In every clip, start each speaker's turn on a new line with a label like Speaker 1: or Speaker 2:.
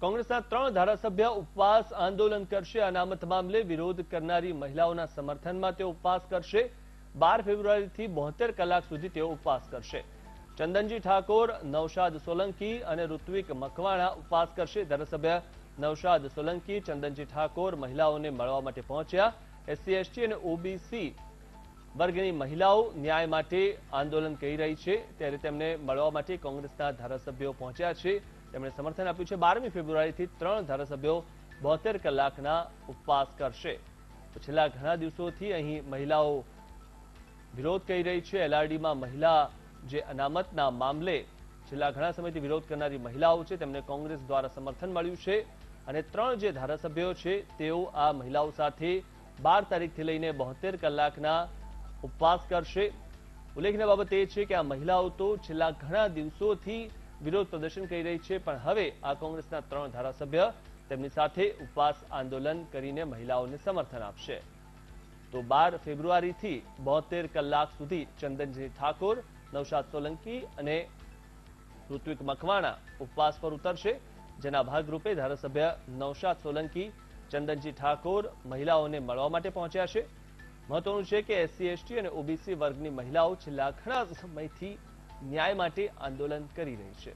Speaker 1: કોંગ્રેસના ત્રણ ધારાસભ્ય ઉપવાસ આંદોલન કરશે અનામત મામલે વિરોધ કરનારી મહિલાઓના સમર્થનમાં તેઓ ઉપવાસ કરશે બાર ફેબ્રુઆરીથી બોતેર કલાક સુધી તેઓ ઉપવાસ કરશે ચંદનજી ઠાકોર નવશાદ સોલંકી અને ઋત્વિક મકવાણા ઉપવાસ કરશે ધારાસભ્ય નવશાદ સોલંકી ચંદનજી ઠાકોર મહિલાઓને મળવા માટે પહોંચ્યા એસસી એસટી અને ઓબીસી વર્ગની મહિલાઓ ન્યાય માટે આંદોલન કહી રહી છે ત્યારે તેમને મળવા માટે કોંગ્રેસના ધારાસભ્યો પહોંચ્યા છે તેમણે સમર્થન આપ્યું છે બારમી ફેબ્રુઆરીથી ત્રણ ધારાસભ્યો બોતેર કલાકના ઉપવાસ કરશે છેલ્લા ઘણા દિવસોથી અહીં મહિલાઓ વિરોધ કરી રહી છે એલઆરડીમાં મહિલા જે અનામતના મામલે છેલ્લા ઘણા સમયથી વિરોધ કરનારી મહિલાઓ છે તેમને કોંગ્રેસ દ્વારા સમર્થન મળ્યું છે અને ત્રણ જે ધારાસભ્યો છે તેઓ આ મહિલાઓ સાથે બાર તારીખથી લઈને બોતેર કલાકના ઉપવાસ કરશે ઉલ્લેખનીય બાબત એ છે કે આ મહિલાઓ તો છેલ્લા ઘણા દિવસોથી વિરોધ પ્રદર્શન કરી રહી છે પણ હવે આ કોંગ્રેસના ત્રણ ધારાસભ્ય તેમની સાથે ઉપવાસ આંદોલન કરીને મહિલાઓને સમર્થન આપશે તો બાર ફેબ્રુઆરીથી બોતેર કલાક સુધી ચંદનજી ઠાકોર નવશાદ સોલંકી અને ઋત્વિક મકવાણા ઉપવાસ પર ઉતરશે જેના ભાગરૂપે ધારાસભ્ય નવશાદ સોલંકી ચંદનજી ઠાકોર મહિલાઓને મળવા માટે પહોંચ્યા છે મહત્વનું છે કે એસસી એસટી અને ઓબીસી વર્ગની મહિલાઓ છેલ્લા ઘણા સમયથી ન્યાય માટે આંદોલન કરી રહી છે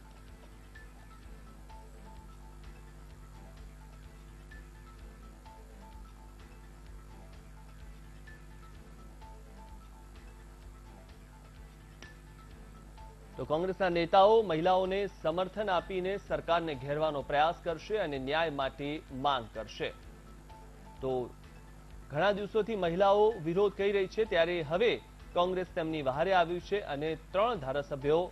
Speaker 1: તો કોંગ્રેસના નેતાઓ મહિલાઓને સમર્થન આપીને સરકારને ઘેરવાનો પ્રયાસ કરશે અને ન્યાય માટે માંગ કરશે તો ઘણા દિવસોથી મહિલાઓ વિરોધ કરી રહી છે ત્યારે હવે કોંગ્રેસ તેમની વહારે આવ્યું છે અને ત્રણ ધારાસભ્યો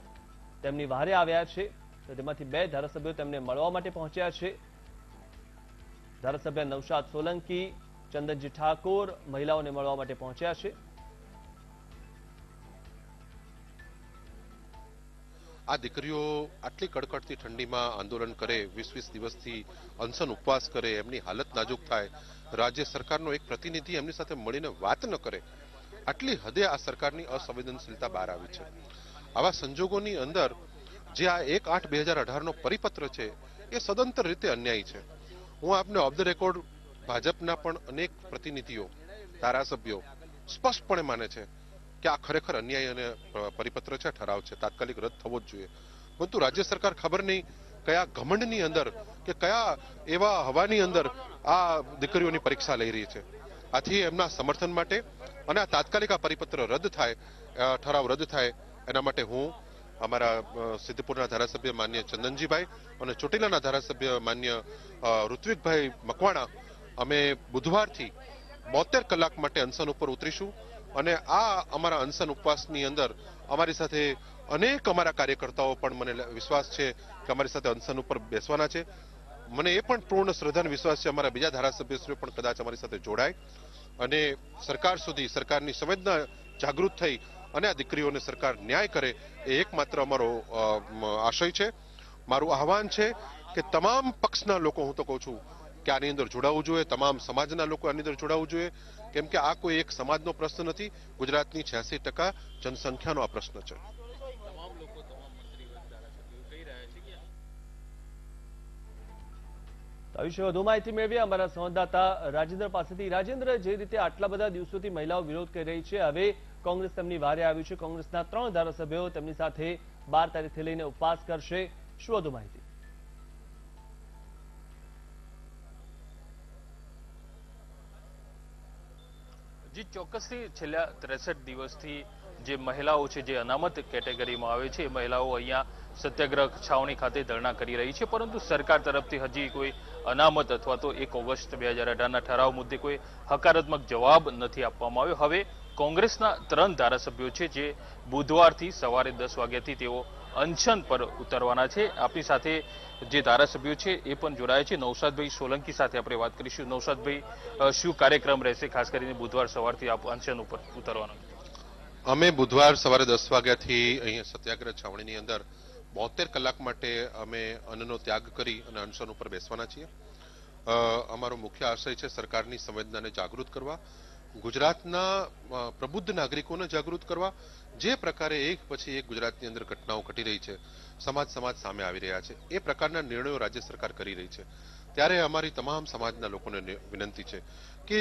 Speaker 1: તેમની વહારે આવ્યા છે તો તેમાંથી બે ધારાસભ્યો તેમને મળવા માટે પહોંચ્યા છે ધારાસભ્ય નવશાદ સોલંકી ચંદનજી ઠાકોર મહિલાઓને મળવા માટે પહોંચ્યા છે
Speaker 2: આ દીકરીઓ આટલી કડકડતી ઠંડીમાં આંદોલન કરે વીસ વીસ દિવસથી અનશન ઉપવાસ કરે એમની હાલત નાજુક થાય રાજ્ય સરકારનો એક પ્રતિનિધિ એમની સાથે મળીને વાત ન કરે આટલી હદે આ સરકારની અસંવેદનશીલતા બહાર આવી છે આવા સંજોગોની અંદર જે આ એક આઠ બે હજાર અઢારનો પરિપત્ર છે એ સદંતર રીતે અન્યાયી છે હું આપને ઓફ ધ રેકોર્ડ ભાજપના પણ અનેક પ્રતિનિધિઓ ધારાસભ્યો સ્પષ્ટપણે માને છે કે આ ખરેખર અન્યાય અને પરિપત્ર છે ઠરાવ છે તાત્કાલિક રદ થવો જ જોઈએ પરંતુ રાજ્ય સરકાર ખબર નહીં કયા ઘમંડની અંદર કે કયા એવા હવાની અંદર આ દીકરીઓની પરીક્ષા લઈ રહી છે આથી એમના સમર્થન માટે અને આ તાત્કાલિક આ પરિપત્ર રદ થાય ઠરાવ રદ થાય એના માટે હું અમારા સિદ્ધપુરના ધારાસભ્ય માન્ય ચંદનજીભાઈ અને ચોટીલાના ધારાસભ્ય માન્ય ઋત્વિકભાઈ મકવાણા અમે બુધવારથી બોતેર કલાક માટે અનશન ઉપર ઉતરીશું અને આ અમારા અનશન ઉપવાસની અંદર અમારી સાથે અનેક અમારા કાર્યકર્તાઓ પણ મને વિશ્વાસ છે કે અમારી સાથે અનશન ઉપર બેસવાના છે મને એ પણ પૂર્ણ શ્રદ્ધાનો વિશ્વાસ છે અમારા બીજા ધારાસભ્યશ્રીઓ પણ કદાચ અમારી સાથે જોડાય અને સરકાર સુધી સરકારની સંવેદના જાગૃત થઈ અને આ દીકરીઓને સરકાર ન્યાય કરે એ એકમાત્ર અમારો આશય છે મારું આહવાન છે કે તમામ પક્ષના લોકો હું તો કહું છું કે આની અંદર જોડાવું જોઈએ તમામ સમાજના લોકો આની અંદર જોડાવું જોઈએ કેમ કે આ કોઈ એક સમાજનો પ્રશ્ન નથી ગુજરાતની છ્યાસી ટકા જનસંખ્યાનો આ પ્રશ્ન છે
Speaker 1: વિશે વધુ માહિતી મેળવીએ અમારા સંવાદદાતા રાજેન્દ્ર પાસેથી રાજેન્દ્ર જે રીતે આટલા બધા દિવસોથી મહિલાઓ વિરોધ કરી રહી છે હવે કોંગ્રેસ તેમની વારે આવ્યું છે કોંગ્રેસના ત્રણ ધારાસભ્યો તેમની સાથે બાર તારીખથી લઈને ઉપવાસ કરશે શું વધુ માહિતી
Speaker 3: જી ચોક્કસથી છેલ્લા ત્રેસઠ દિવસથી જે મહિલાઓ છે જે અનામત કેટેગરીમાં આવે છે મહિલાઓ અહીંયા સત્યાગ્રહ છાવણી ખાતે ધરણા કરી રહી છે પરંતુ સરકાર તરફથી હજી કોઈ અનામત અથવા તો એક ઓગસ્ટ બે હજાર અઢારના ઠરાવ મુદ્દે કોઈ હકારાત્મક જવાબ નથી આપવામાં આવ્યો હવે કોંગ્રેસના ત્રણ ધારાસભ્યો છે જે બુધવારથી સવારે દસ વાગ્યાથી તેઓ અનશન પર ઉતરવાના છે આપણી સાથે જે ધારાસભ્યો છે એ પણ જોડાયા છે નવસાદભાઈ સોલંકી સાથે આપણે વાત કરીશું નવસાદભાઈ શું કાર્યક્રમ રહેશે ખાસ કરીને બુધવાર સવારથી આપ અનશન ઉપર ઉતરવાનો
Speaker 2: અમે બુધવાર સવારે દસ વાગ્યાથી અહીંયા સત્યાગ્રહ છાવણીની અંદર બોતેર કલાક માટે અમે અન્નનો ત્યાગ કરી અને અનશન ઉપર બેસવાના છીએ અમારો મુખ્ય આશય છે સરકારની સંવેદનાને જાગૃત કરવા ગુજરાતના પ્રબુદ્ધ નાગરિકોને જાગૃત કરવા જે પ્રકારે એક પછી એક ગુજરાતની અંદર ઘટનાઓ ઘટી રહી છે સમાજ સમાજ સામે આવી રહ્યા છે એ પ્રકારના નિર્ણયો રાજ્ય સરકાર કરી રહી છે ત્યારે અમારી તમામ સમાજના લોકોને વિનંતી છે કે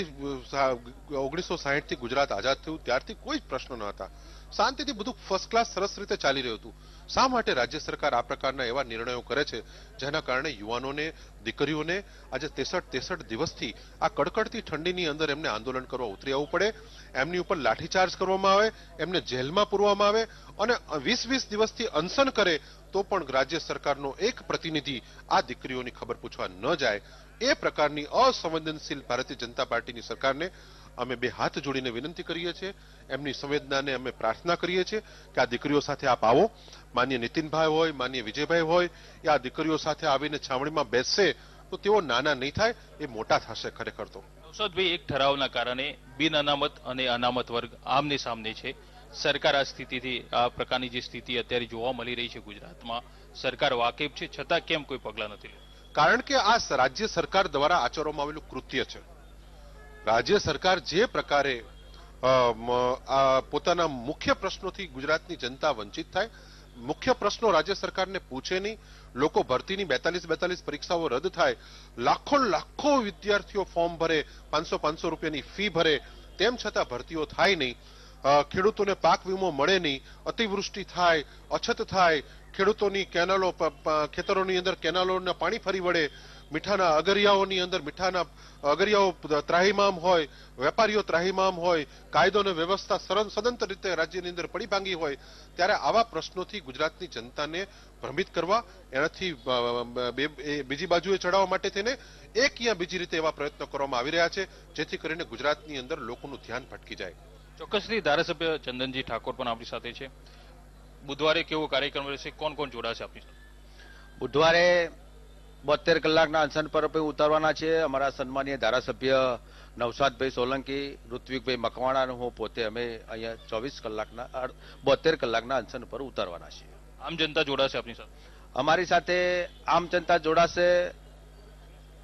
Speaker 2: ઓગણીસો સાહીઠથી ગુજરાત આઝાદ થયું ત્યારથી કોઈ જ પ્રશ્નો ન હતા શાંતિથી બધું ફર્સ્ટ ક્લાસ સરસ રીતે ચાલી રહ્યું હતું શા માટે રાજ્ય સરકાર આ પ્રકારના એવા નિર્ણયો કરે છે જેના કારણે યુવાનોને દીકરીઓને આજે તેસઠ તેસઠ દિવસથી આ કડકડતી ઠંડીની અંદર એમને આંદોલન કરવા ઉતરી આવવું પડે એમની ઉપર લાઠીચાર્જ કરવામાં આવે એમને જેલમાં પૂરવામાં આવે અને વીસ વીસ દિવસથી અનશન કરે તો પણ રાજ્ય સરકારનો એક પ્રતિનિધિ આ દીકરીઓની ખબર પૂછવા ન જાય એ પ્રકારની અસંવેદનશીલ ભારતીય જનતા પાર્ટીની સરકારને અમે બે હાથ જોડીને વિનંતી કરીએ છીએ એમની સંવેદનાને અમે પ્રાર્થના કરીએ છીએ કે આ દીકરીઓ સાથે આપ આવો માન્ય નીતિનભાઈ હોય માન્ય વિજયભાઈ હોય એ આ દીકરીઓ સાથે આવીને છાવણીમાં બેસશે તો તેઓ નાના નહીં થાય એ મોટા થશે ખરેખર તો
Speaker 3: નવસદભાઈ એક ઠરાવના કારણે બિન અનામત અને અનામત વર્ગ આમને સામને છે સરકાર આ સ્થિતિથી આ પ્રકારની જે સ્થિતિ અત્યારે જોવા મળી રહી છે ગુજરાતમાં સરકાર વાકેફ છે છતાં કેમ કોઈ પગલાં નથી
Speaker 2: કારણ કે આ રાજ્ય સરકાર દ્વારા આચરવામાં આવેલું કૃત્ય છે રાજ્ય સરકાર જે પ્રકારે પોતાના મુખ્ય પ્રશ્નોથી ગુજરાતની જનતા વંચિત થાય મુખ્ય પ્રશ્નો રાજ્ય સરકારને પૂછે નહીં લોકો ભરતીની બેતાલીસ બેતાલીસ પરીક્ષાઓ રદ થાય લાખો લાખો વિદ્યાર્થીઓ ફોર્મ ભરે પાંચસો પાંચસો રૂપિયાની ફી ભરે તેમ છતાં ભરતીઓ થાય નહીં ખેડૂતોને પાક વીમો મળે નહીં અતિવૃષ્ટિ થાય અછત થાય ખેડૂતોની કેનાલો ખેતરોની અંદર કેનાલોના પાણી ફરી વળે મીઠાના અગરિયાઓની અંદર મીઠાના અગરિયાઓ ત્રાહીમામ હોય વેપારીઓ ત્રાહીમામ હોય કાયદો અને વ્યવસ્થા સદંતર રીતે રાજ્યની અંદર પડી ભાંગી હોય ત્યારે આવા પ્રશ્નોથી ગુજરાતની જનતાને ભ્રમિત કરવા એનાથી બીજી બાજુએ ચડાવવા માટે તેને એક યા બીજી રીતે એવા પ્રયત્નો કરવામાં આવી રહ્યા છે જેથી કરીને ગુજરાતની અંદર લોકોનું ધ્યાન ભટકી જાય
Speaker 3: ચોક્કસથી ધારાસભ્ય ચંદનજી ઠાકોર પણ આપણી સાથે છે બુધવારે કેવો કાર્યક્રમ રહેશે કોણ કોણ જોડાશે આપણી બુધવારે બોતેર કલાકના અનશન પર ઉતારવાના છે અમારા સન્માનીય ધારાસભ્ય નવસાદભાઈ સોલંકી ઋત્વિકભાઈ મકવાણા હું પોતે અમે અહીંયા ચોવીસ કલાકના બોતેર કલાકના અનશન પર ઉતારવાના છીએ આમ જનતા જોડાશે આપની સાથે અમારી સાથે આમ જનતા જોડાશે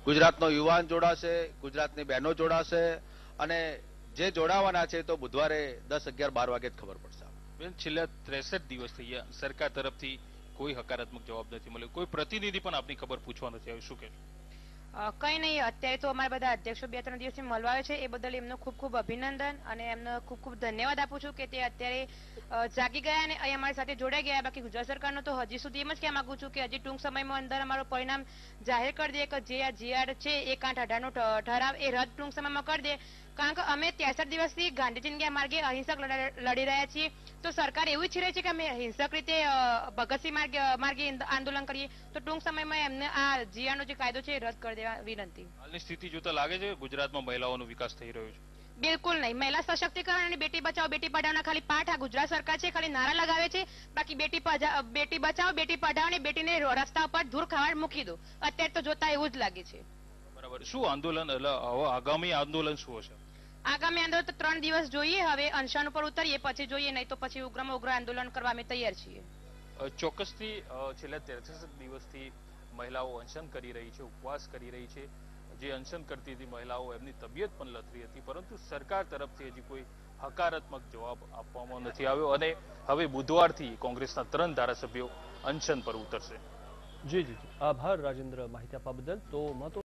Speaker 3: ગુજરાતનો યુવાન જોડાશે ગુજરાતની બહેનો જોડાશે અને જે જોડાવાના છે તો બુધવારે દસ અગિયાર બાર વાગે જ ખબર પડશે બેન છેલ્લા ત્રેસઠ દિવસ થઈ ગયા સરકાર તરફથી કોઈ હકારાત્મક જવાબ નથી મળ્યો કોઈ પ્રતિનિધિ પણ આપની ખબર પૂછવા નથી આવ્યું શું કહેશો
Speaker 4: કઈ નહીં અત્યારે તો અમારા બધા અધ્યક્ષો બે ત્રણ દિવસથી મળવા આવે છે એ બદલ એમનો ખૂબ ખૂબ અભિનંદન અને એમનો ખૂબ ખૂબ ધન્યવાદ આપું છું કે તે અત્યારે જાગી ગયા અને અહીં અમારી સાથે જોડાઈ ગયા બાકી ગુજરાત સરકારનો તો હજી સુધી એમ જ કહેવા માંગુ છું કે હજી ટૂંક સમયમાં અંદર અમારો પરિણામ જાહેર કરી દે કે જે આ જીઆર છે એક આઠ અઢારનો ઠરાવ એ રદ ટૂંક સમયમાં કરી દે કારણ કે અમે ત્રેસઠ દિવસથી ગાંધીજીની માર્ગે અહિંસક લડી રહ્યા છીએ તો સરકાર એવું ઈચ્છી રહી છે કે અમે હિંસક રીતે ભગતસિંહ માર્ગ માર્ગે આંદોલન કરીએ તો ટૂંક સમયમાં એમને આ જીઆરનો જે કાયદો છે એ રદ કરી દેવા વિનંતી
Speaker 3: હાલની સ્થિતિ જોતા લાગે છે ગુજરાતમાં મહિલાઓનો વિકાસ થઈ રહ્યો છે
Speaker 4: બિલકુલ નહીં મહિલા સશક્તિકરણ અને બેટી બચાવો બેટી પઢાવના ખાલી પાઠ આ ગુજરાત સરકાર છે ખાલી નારા લગાવે છે બાકી બેટી બેટી બચાવો બેટી પઢાવો અને બેટીને રસ્તા ઉપર ધૂર ખાવા મૂકી દો અત્યારે તો જોતા એવું જ લાગે છે
Speaker 3: બરાબર શું આંદોલન આગામી આંદોલન શું હશે
Speaker 4: આગામી આંદોલન ત્રણ દિવસ જોઈએ હવે અનશન ઉપર ઉતરીએ પછી જોઈએ નહીં તો પછી ઉગ્રમાં ઉગ્ર આંદોલન કરવા અમે તૈયાર છીએ
Speaker 3: ચોક્કસથી છેલ્લા ત્રેસઠ દિવસથી મહિલાઓ અનશન કરી રહી છે ઉપવાસ કરી રહી છે જે અનશન કરતી હતી મહિલાઓ એમની તબિયત પણ લથરી હતી પરંતુ સરકાર તરફથી હજી કોઈ હકારાત્મક જવાબ આપવામાં નથી આવ્યો અને હવે બુધવારથી કોંગ્રેસના ત્રણ ધારાસભ્યો અનશન પર ઉતરશે
Speaker 1: જી જી આભાર રાજેન્દ્ર માહિતી આપવા બદલ તો